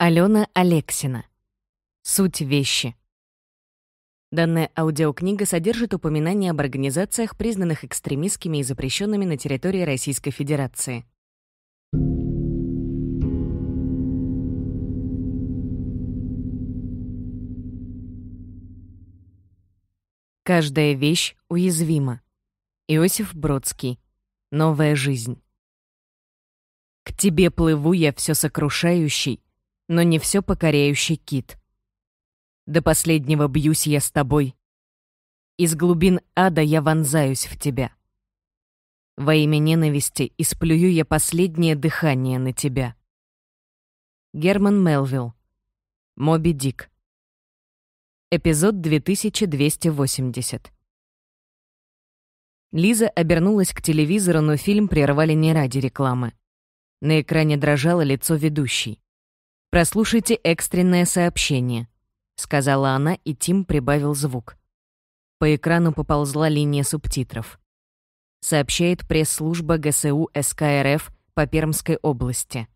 Алена Алексина. Суть вещи. Данная аудиокнига содержит упоминания об организациях, признанных экстремистскими и запрещенными на территории Российской Федерации. Каждая вещь уязвима. Иосиф Бродский. Новая жизнь. К тебе плыву я все сокрушающий, но не все покоряющий кит. До последнего бьюсь я с тобой. Из глубин ада я вонзаюсь в тебя. Во имя ненависти исплюю я последнее дыхание на тебя. Герман Мелвилл. Моби Дик. Эпизод 2280. Лиза обернулась к телевизору, но фильм прервали не ради рекламы. На экране дрожало лицо ведущей. «Прослушайте экстренное сообщение», — сказала она, и Тим прибавил звук. По экрану поползла линия субтитров. Сообщает пресс-служба ГСУ СКРФ по Пермской области.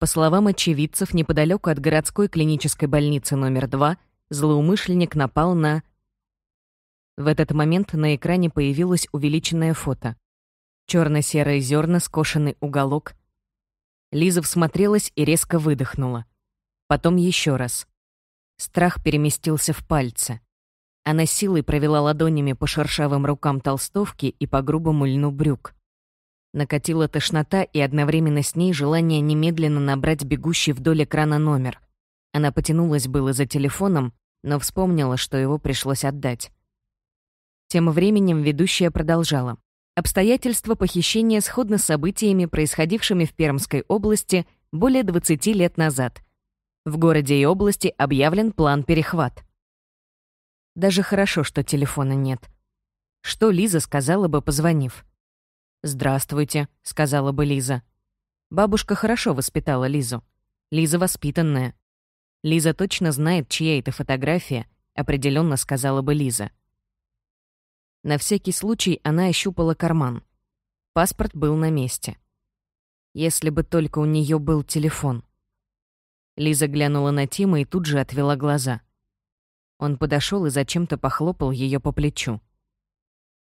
По словам очевидцев, неподалеку от городской клинической больницы номер 2 злоумышленник напал на... В этот момент на экране появилось увеличенное фото. черно серые зерна, скошенный уголок, Лиза всмотрелась и резко выдохнула. Потом еще раз. Страх переместился в пальцы. Она силой провела ладонями по шершавым рукам толстовки и по грубому льну брюк. Накатила тошнота и одновременно с ней желание немедленно набрать бегущий вдоль экрана номер. Она потянулась было за телефоном, но вспомнила, что его пришлось отдать. Тем временем ведущая продолжала. Обстоятельства похищения сходны с событиями, происходившими в Пермской области более 20 лет назад. В городе и области объявлен план-перехват. Даже хорошо, что телефона нет. Что Лиза сказала бы, позвонив? «Здравствуйте», — сказала бы Лиза. Бабушка хорошо воспитала Лизу. Лиза воспитанная. Лиза точно знает, чья это фотография, определенно сказала бы Лиза. На всякий случай она ощупала карман. Паспорт был на месте. Если бы только у нее был телефон. Лиза глянула на Тима и тут же отвела глаза. Он подошел и зачем-то похлопал ее по плечу.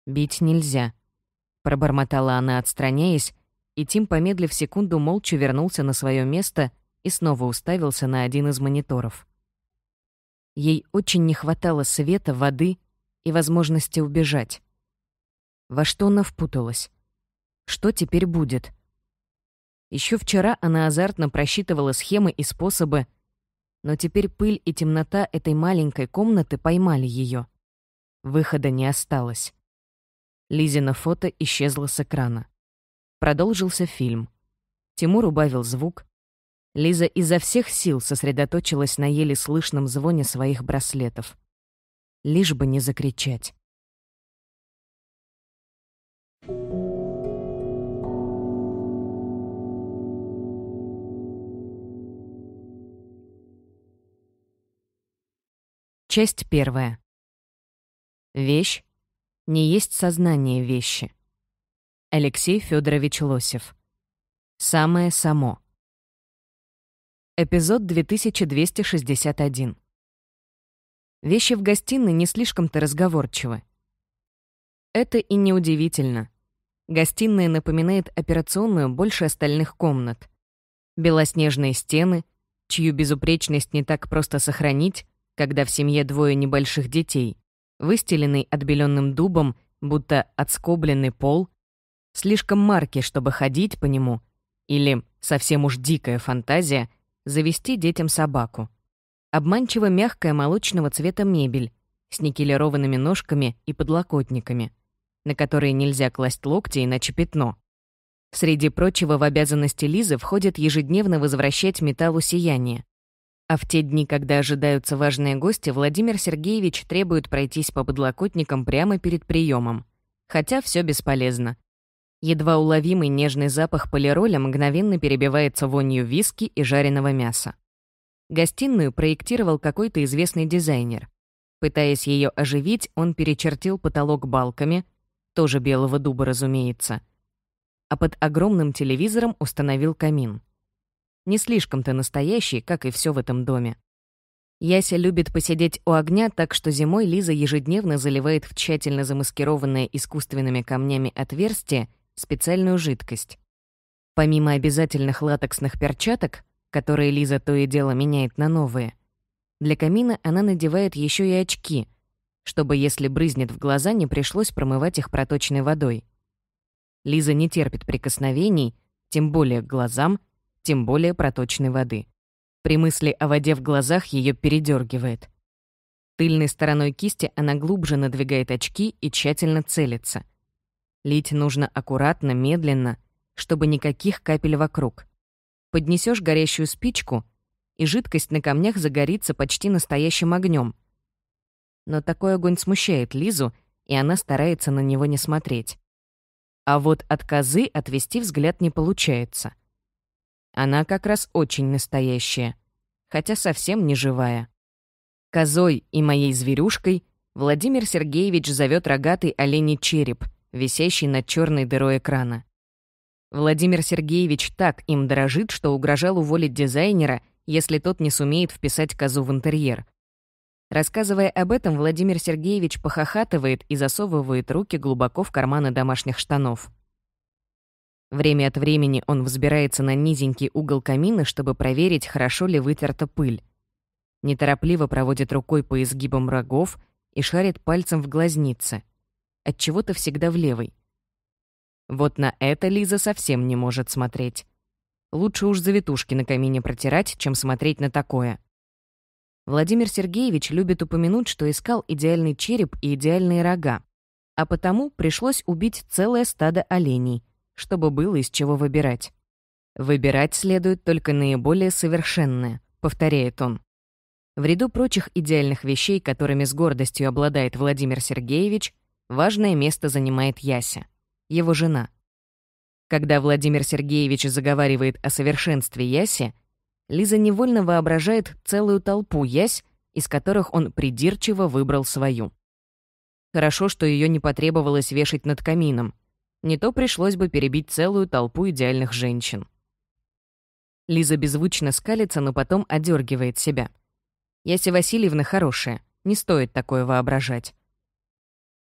«Бить нельзя», — пробормотала она, отстраняясь, и Тим, помедлив секунду, молча вернулся на свое место и снова уставился на один из мониторов. Ей очень не хватало света, воды и возможности убежать. Во что она впуталась? Что теперь будет? Еще вчера она азартно просчитывала схемы и способы, но теперь пыль и темнота этой маленькой комнаты поймали ее. Выхода не осталось. Лизина фото исчезла с экрана. Продолжился фильм. Тимур убавил звук. Лиза изо всех сил сосредоточилась на еле слышном звоне своих браслетов лишь бы не закричать. Часть первая. Вещь не есть сознание вещи. Алексей Федорович Лосев. Самое само. Эпизод 2261. Вещи в гостиной не слишком-то разговорчивы. Это и неудивительно. Гостиная напоминает операционную больше остальных комнат. Белоснежные стены, чью безупречность не так просто сохранить, когда в семье двое небольших детей, выстеленный отбеленным дубом, будто отскобленный пол, слишком марки, чтобы ходить по нему, или, совсем уж дикая фантазия, завести детям собаку обманчиво мягкая молочного цвета мебель с никелированными ножками и подлокотниками, на которые нельзя класть локти, иначе пятно. Среди прочего, в обязанности Лизы входит ежедневно возвращать металлу сияние. А в те дни, когда ожидаются важные гости, Владимир Сергеевич требует пройтись по подлокотникам прямо перед приемом. Хотя все бесполезно. Едва уловимый нежный запах полироля мгновенно перебивается вонью виски и жареного мяса. Гостиную проектировал какой-то известный дизайнер. Пытаясь ее оживить, он перечертил потолок балками, тоже белого дуба, разумеется, а под огромным телевизором установил камин. Не слишком-то настоящий, как и все в этом доме. Яся любит посидеть у огня, так что зимой Лиза ежедневно заливает в тщательно замаскированное искусственными камнями отверстие специальную жидкость. Помимо обязательных латексных перчаток, которые Лиза то и дело меняет на новые. Для камина она надевает еще и очки, чтобы, если брызнет в глаза, не пришлось промывать их проточной водой. Лиза не терпит прикосновений, тем более к глазам, тем более проточной воды. При мысли о воде в глазах ее передергивает. Тыльной стороной кисти она глубже надвигает очки и тщательно целится. Лить нужно аккуратно, медленно, чтобы никаких капель вокруг поднесешь горящую спичку, и жидкость на камнях загорится почти настоящим огнем. Но такой огонь смущает Лизу, и она старается на него не смотреть. А вот от козы отвести взгляд не получается. Она как раз очень настоящая, хотя совсем не живая. Козой и моей зверюшкой Владимир Сергеевич зовет рогатый оленей череп, висящий над черной дырой экрана. Владимир Сергеевич так им дорожит, что угрожал уволить дизайнера, если тот не сумеет вписать козу в интерьер. Рассказывая об этом, Владимир Сергеевич похохатывает и засовывает руки глубоко в карманы домашних штанов. Время от времени он взбирается на низенький угол камина, чтобы проверить, хорошо ли вытерта пыль. Неторопливо проводит рукой по изгибам рогов и шарит пальцем в глазнице. От чего-то всегда в левой — вот на это Лиза совсем не может смотреть. Лучше уж завитушки на камине протирать, чем смотреть на такое. Владимир Сергеевич любит упомянуть, что искал идеальный череп и идеальные рога. А потому пришлось убить целое стадо оленей, чтобы было из чего выбирать. «Выбирать следует только наиболее совершенное», — повторяет он. В ряду прочих идеальных вещей, которыми с гордостью обладает Владимир Сергеевич, важное место занимает Яся — его жена. Когда Владимир Сергеевич заговаривает о совершенстве Яси, Лиза невольно воображает целую толпу Ясь, из которых он придирчиво выбрал свою. Хорошо, что ее не потребовалось вешать над камином. Не то пришлось бы перебить целую толпу идеальных женщин. Лиза беззвучно скалится, но потом одергивает себя. Яси Васильевна хорошая, не стоит такое воображать.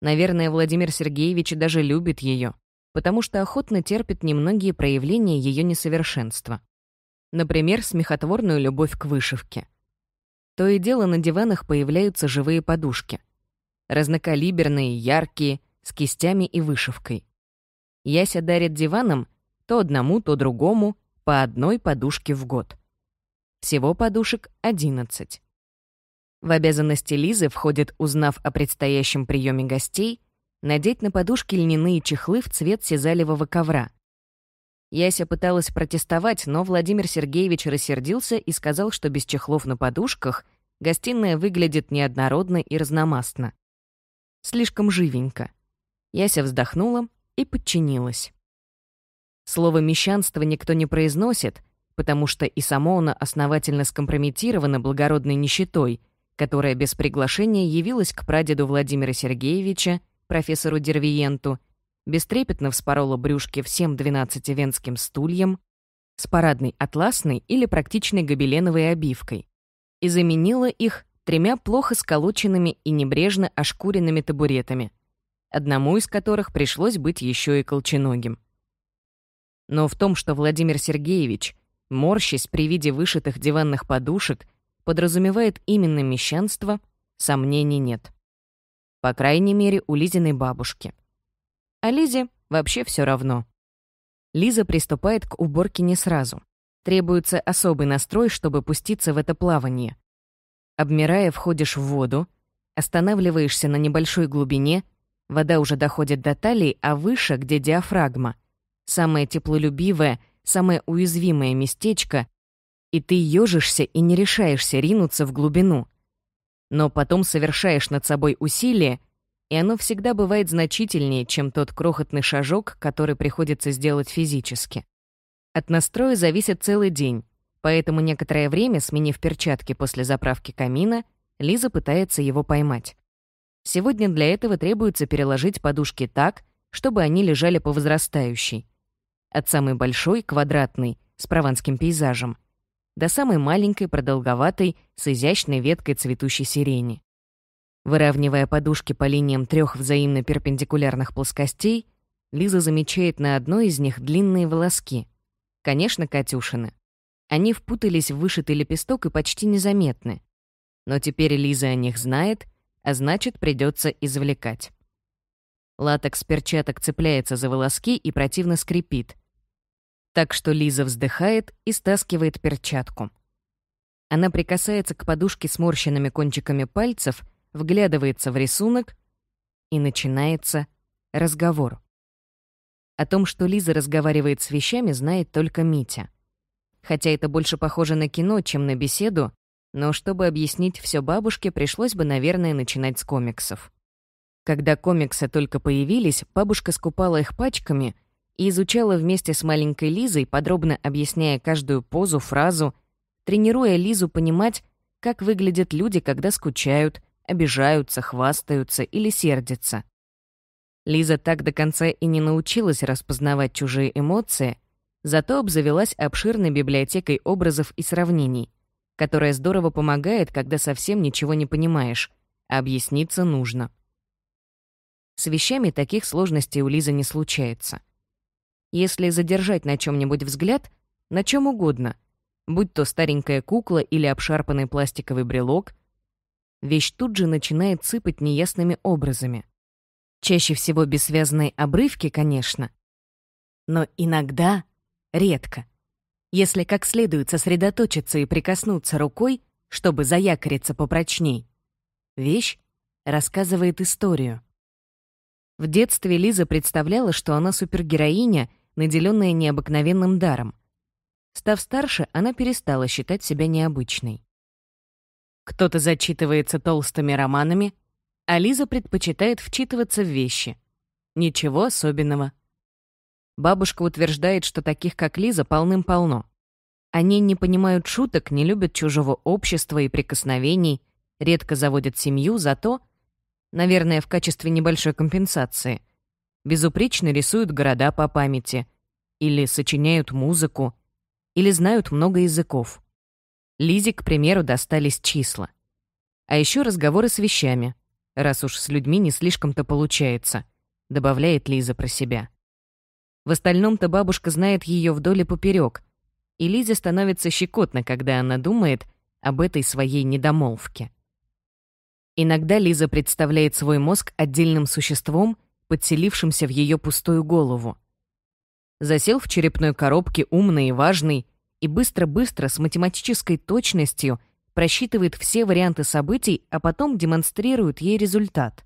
Наверное, Владимир Сергеевич даже любит ее, потому что охотно терпит немногие проявления ее несовершенства. Например, смехотворную любовь к вышивке. То и дело на диванах появляются живые подушки. Разнокалиберные, яркие, с кистями и вышивкой. Яся дарит диванам то одному, то другому по одной подушке в год. Всего подушек одиннадцать. В обязанности Лизы входит, узнав о предстоящем приеме гостей, надеть на подушки льняные чехлы в цвет сизалевого ковра. Яся пыталась протестовать, но Владимир Сергеевич рассердился и сказал, что без чехлов на подушках гостиная выглядит неоднородно и разномастно. Слишком живенько. Яся вздохнула и подчинилась. Слово «мещанство» никто не произносит, потому что и само оно основательно скомпрометировано благородной нищетой — которая без приглашения явилась к прадеду Владимира Сергеевича, профессору Дервиенту, бестрепетно вспорола брюшки всем 12 венским стульям с парадной атласной или практичной гобеленовой обивкой и заменила их тремя плохо сколоченными и небрежно ошкуренными табуретами, одному из которых пришлось быть еще и колченогим. Но в том, что Владимир Сергеевич, морщись при виде вышитых диванных подушек подразумевает именно мещанство, сомнений нет. По крайней мере, у Лизиной бабушки. А Лизе вообще все равно. Лиза приступает к уборке не сразу. Требуется особый настрой, чтобы пуститься в это плавание. Обмирая, входишь в воду, останавливаешься на небольшой глубине, вода уже доходит до талии, а выше, где диафрагма. Самое теплолюбивое, самое уязвимое местечко, и ты ежишься и не решаешься ринуться в глубину. Но потом совершаешь над собой усилие, и оно всегда бывает значительнее, чем тот крохотный шажок, который приходится сделать физически. От настроя зависит целый день, поэтому некоторое время, сменив перчатки после заправки камина, Лиза пытается его поймать. Сегодня для этого требуется переложить подушки так, чтобы они лежали по возрастающей. От самой большой, квадратной, с прованским пейзажем — до самой маленькой, продолговатой, с изящной веткой цветущей сирени. Выравнивая подушки по линиям трех взаимно перпендикулярных плоскостей, Лиза замечает на одной из них длинные волоски. Конечно, Катюшины. Они впутались в вышитый лепесток и почти незаметны. Но теперь Лиза о них знает, а значит, придется извлекать. Латекс перчаток цепляется за волоски и противно скрипит — так что Лиза вздыхает и стаскивает перчатку. Она прикасается к подушке сморщенными кончиками пальцев, вглядывается в рисунок, и начинается разговор. О том, что Лиза разговаривает с вещами, знает только Митя. Хотя это больше похоже на кино, чем на беседу, но чтобы объяснить все бабушке, пришлось бы, наверное, начинать с комиксов. Когда комиксы только появились, бабушка скупала их пачками — и изучала вместе с маленькой Лизой, подробно объясняя каждую позу, фразу, тренируя Лизу понимать, как выглядят люди, когда скучают, обижаются, хвастаются или сердятся. Лиза так до конца и не научилась распознавать чужие эмоции, зато обзавелась обширной библиотекой образов и сравнений, которая здорово помогает, когда совсем ничего не понимаешь, а объясниться нужно. С вещами таких сложностей у Лизы не случается. Если задержать на чем-нибудь взгляд, на чем угодно, будь то старенькая кукла или обшарпанный пластиковый брелок, вещь тут же начинает сыпать неясными образами. Чаще всего бессвязные обрывки, конечно, но иногда, редко. Если как следует сосредоточиться и прикоснуться рукой, чтобы заякориться попрочней, вещь рассказывает историю. В детстве Лиза представляла, что она супергероиня наделенная необыкновенным даром. Став старше, она перестала считать себя необычной. Кто-то зачитывается толстыми романами, а Лиза предпочитает вчитываться в вещи. Ничего особенного. Бабушка утверждает, что таких, как Лиза, полным-полно. Они не понимают шуток, не любят чужого общества и прикосновений, редко заводят семью, зато, наверное, в качестве небольшой компенсации — безупречно рисуют города по памяти, или сочиняют музыку, или знают много языков. Лизе, к примеру, достались числа. А еще разговоры с вещами, раз уж с людьми не слишком-то получается, добавляет Лиза про себя. В остальном-то бабушка знает ее вдоль и поперек, и Лизе становится щекотно, когда она думает об этой своей недомолвке. Иногда Лиза представляет свой мозг отдельным существом — подселившимся в ее пустую голову. Засел в черепной коробке умный и важный, и быстро-быстро с математической точностью просчитывает все варианты событий, а потом демонстрирует ей результат.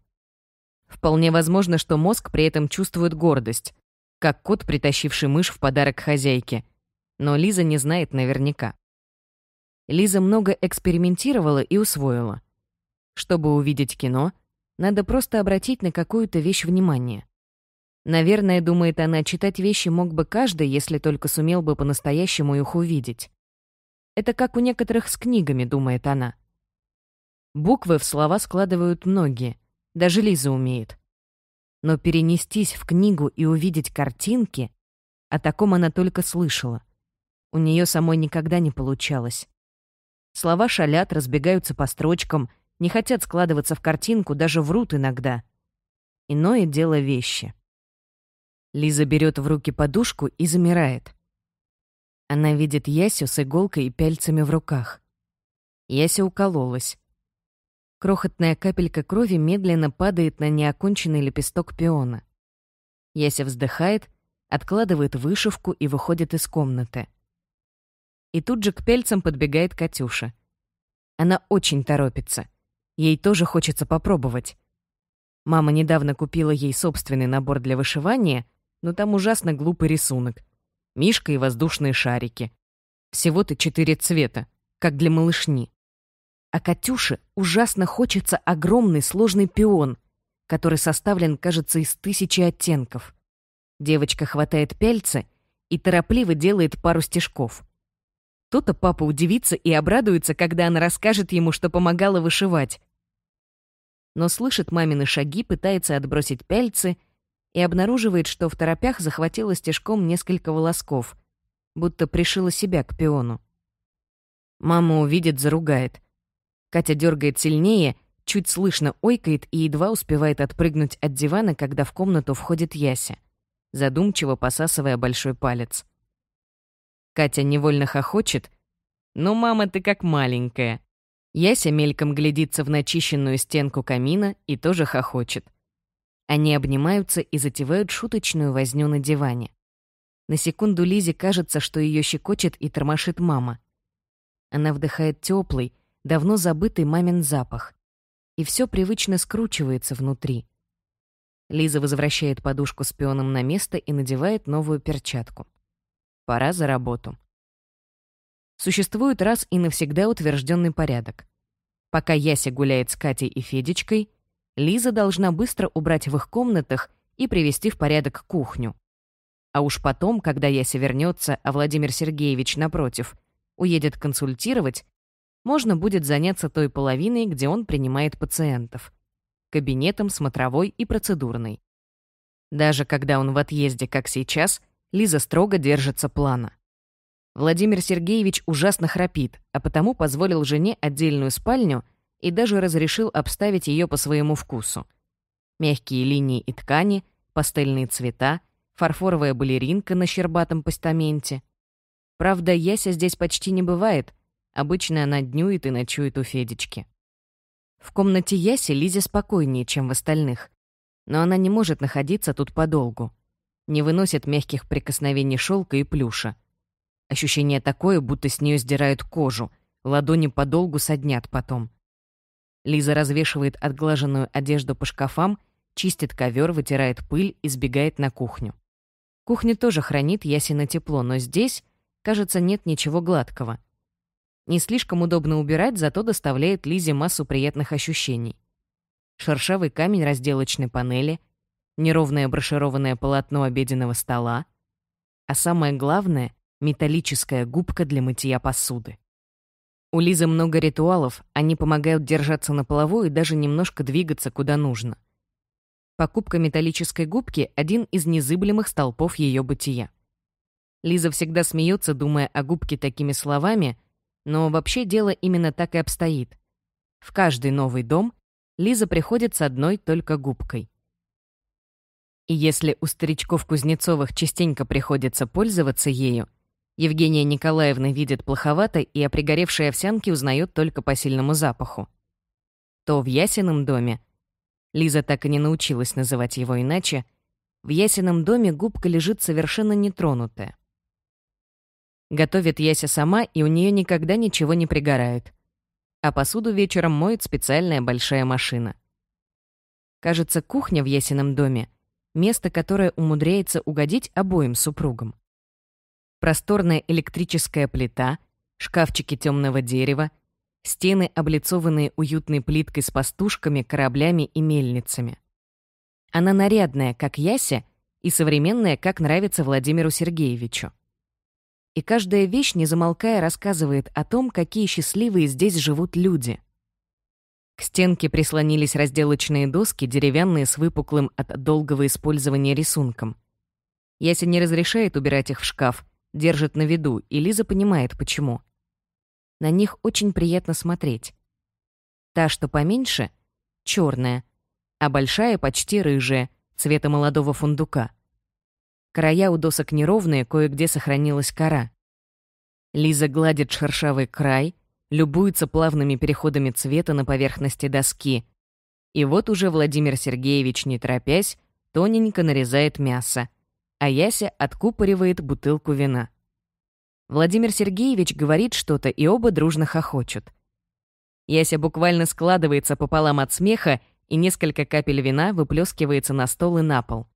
Вполне возможно, что мозг при этом чувствует гордость, как кот, притащивший мышь в подарок хозяйке. Но Лиза не знает наверняка. Лиза много экспериментировала и усвоила. Чтобы увидеть кино, надо просто обратить на какую-то вещь внимание. Наверное, думает она, читать вещи мог бы каждый, если только сумел бы по-настоящему их увидеть. Это как у некоторых с книгами, думает она. Буквы в слова складывают многие. Даже Лиза умеет. Но перенестись в книгу и увидеть картинки, о таком она только слышала. У нее самой никогда не получалось. Слова шалят, разбегаются по строчкам — не хотят складываться в картинку, даже врут иногда. Иное дело вещи. Лиза берет в руки подушку и замирает. Она видит Ясю с иголкой и пяльцами в руках. Яся укололась. Крохотная капелька крови медленно падает на неоконченный лепесток пиона. Яся вздыхает, откладывает вышивку и выходит из комнаты. И тут же к пяльцам подбегает Катюша. Она очень торопится — Ей тоже хочется попробовать. Мама недавно купила ей собственный набор для вышивания, но там ужасно глупый рисунок. Мишка и воздушные шарики. Всего-то четыре цвета, как для малышни. А Катюше ужасно хочется огромный сложный пион, который составлен, кажется, из тысячи оттенков. Девочка хватает пяльца и торопливо делает пару стежков. То-то папа удивится и обрадуется, когда она расскажет ему, что помогала вышивать. Но слышит мамины шаги, пытается отбросить пяльцы и обнаруживает, что в торопях захватила стежком несколько волосков, будто пришила себя к пиону. Мама увидит, заругает. Катя дергает сильнее, чуть слышно ойкает и едва успевает отпрыгнуть от дивана, когда в комнату входит Яся, задумчиво посасывая большой палец. Катя невольно хохочет. «Ну, мама, ты как маленькая». Яся мельком глядится в начищенную стенку камина и тоже хохочет. Они обнимаются и затевают шуточную возню на диване. На секунду Лизе кажется, что ее щекочет и тормошит мама. Она вдыхает теплый, давно забытый мамин запах. И все привычно скручивается внутри. Лиза возвращает подушку с пионом на место и надевает новую перчатку. Пора за работу. Существует раз и навсегда утвержденный порядок. Пока Яся гуляет с Катей и Федечкой, Лиза должна быстро убрать в их комнатах и привести в порядок кухню. А уж потом, когда Яся вернется, а Владимир Сергеевич, напротив, уедет консультировать, можно будет заняться той половиной, где он принимает пациентов. Кабинетом, смотровой и процедурной. Даже когда он в отъезде, как сейчас, Лиза строго держится плана. Владимир Сергеевич ужасно храпит, а потому позволил жене отдельную спальню и даже разрешил обставить ее по своему вкусу. Мягкие линии и ткани, пастельные цвета, фарфоровая балеринка на щербатом постаменте. Правда, Яся здесь почти не бывает, обычно она днюет и ночует у Федечки. В комнате Яси Лизе спокойнее, чем в остальных, но она не может находиться тут подолгу — не выносит мягких прикосновений шелка и плюша. Ощущение такое, будто с нее сдирают кожу, ладони подолгу соднят потом. Лиза развешивает отглаженную одежду по шкафам, чистит ковер, вытирает пыль и сбегает на кухню. Кухня тоже хранит ясено тепло, но здесь, кажется, нет ничего гладкого. Не слишком удобно убирать, зато доставляет Лизе массу приятных ощущений. Шершавый камень разделочной панели — неровное брошированное полотно обеденного стола, а самое главное — металлическая губка для мытья посуды. У Лизы много ритуалов, они помогают держаться на плаву и даже немножко двигаться куда нужно. Покупка металлической губки — один из незыблемых столпов ее бытия. Лиза всегда смеется, думая о губке такими словами, но вообще дело именно так и обстоит. В каждый новый дом Лиза приходит с одной только губкой. И если у старичков Кузнецовых частенько приходится пользоваться ею, Евгения Николаевна видит плоховато и о пригоревшей овсянке узнает только по сильному запаху. То в Ясином доме, Лиза так и не научилась называть его иначе, в Ясином доме губка лежит совершенно нетронутая. Готовит Яся сама, и у нее никогда ничего не пригорает. А посуду вечером моет специальная большая машина. Кажется, кухня в Ясином доме — место, которое умудряется угодить обоим супругам. Просторная электрическая плита, шкафчики темного дерева, стены, облицованные уютной плиткой с пастушками, кораблями и мельницами. Она нарядная, как Яся, и современная, как нравится Владимиру Сергеевичу. И каждая вещь, не замолкая, рассказывает о том, какие счастливые здесь живут люди — к стенке прислонились разделочные доски, деревянные с выпуклым от долгого использования рисунком. Яся не разрешает убирать их в шкаф, держит на виду, и Лиза понимает, почему. На них очень приятно смотреть. Та, что поменьше, черная, а большая почти рыжая, цвета молодого фундука. Края у досок неровные, кое-где сохранилась кора. Лиза гладит шершавый край, любуется плавными переходами цвета на поверхности доски. И вот уже Владимир Сергеевич, не торопясь, тоненько нарезает мясо, а Яся откупоривает бутылку вина. Владимир Сергеевич говорит что-то, и оба дружно хохочут. Яся буквально складывается пополам от смеха, и несколько капель вина выплескивается на стол и на пол.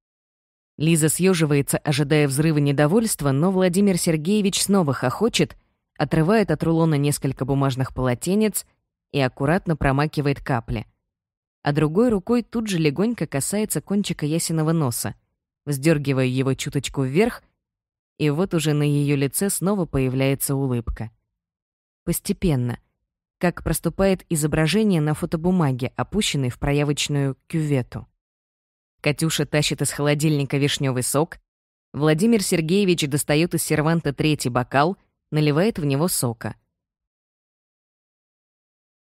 Лиза съеживается, ожидая взрыва недовольства, но Владимир Сергеевич снова хохочет — отрывает от рулона несколько бумажных полотенец и аккуратно промакивает капли. А другой рукой тут же легонько касается кончика ясеного носа, вздергивая его чуточку вверх, и вот уже на ее лице снова появляется улыбка. Постепенно, как проступает изображение на фотобумаге, опущенной в проявочную кювету. Катюша тащит из холодильника вишневый сок, Владимир Сергеевич достает из серванта третий бокал — наливает в него сока.